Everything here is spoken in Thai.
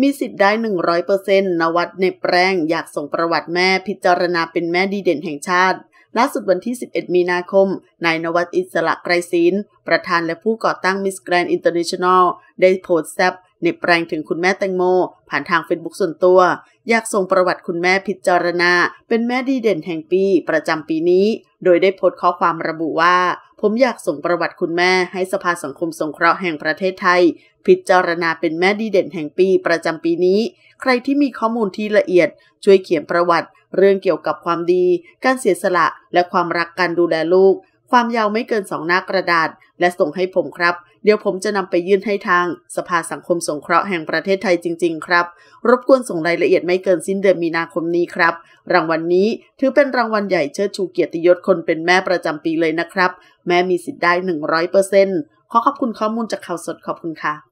มีสิทธิ์ได้หนึ่งร้อยเปอร์เซ็นต์นวัดในแปรง อยากส่งประวัติแม่พิจารณาเป็นแม่ดีเด่นแห่งชาติล่าสุดวันที่ 11 มีนาคม นายนวัดอิสระไกรศินประธานและผู้ก่อตั้งมิสแกรนด์อินเตอร์เนชั่นแนลได้โพสต์แซบเน็บแรงถึงคุณแม่แตงโม ผ่านทางเฟซบุ๊กส่วนตัวอยากส่งประวัติคุณแม่พิจารณา เป็นแม่ดีเด่นแห่งปี ประจำปีนี้ โดยได้โพสต์ข้อความระบุว่า ผมอยากส่งประวัติคุณแม่ให้สภาสังคมสงเคราะห์แห่งประเทศไทยพิจารณาเป็นแม่ดีเด่นแห่งปีประจำปีนี้ ใครที่มีข้อมูลที่ละเอียด ช่วยเขียนประวัติ เรื่องเกี่ยวกับความดี การเสียสละและความรักการดูแลลูกความยาวไม่เกินสองหน้ากระดาษ และส่งให้ผมครับ เดี๋ยวผมจะนำไปยื่นให้ทาง สภาสังคมสงเคราะห์แห่งประเทศไทยจริง ๆ ครับ รบกวนส่งรายละเอียดไม่เกินสิ้นเดือนมีนาคมนี้ครับ รางวัลนนี้ ถือเป็นรางวัลใหญ่เชิดชูเกียรติยศคนเป็นแม่ประจำปีเลยนะครับ แม่มีสิทธิ์ได้หนึ่งร้อยเปอร์เซ็นต์ขอขอบคุณข้อมูลจากข่าวสดขอบคุณค่ะ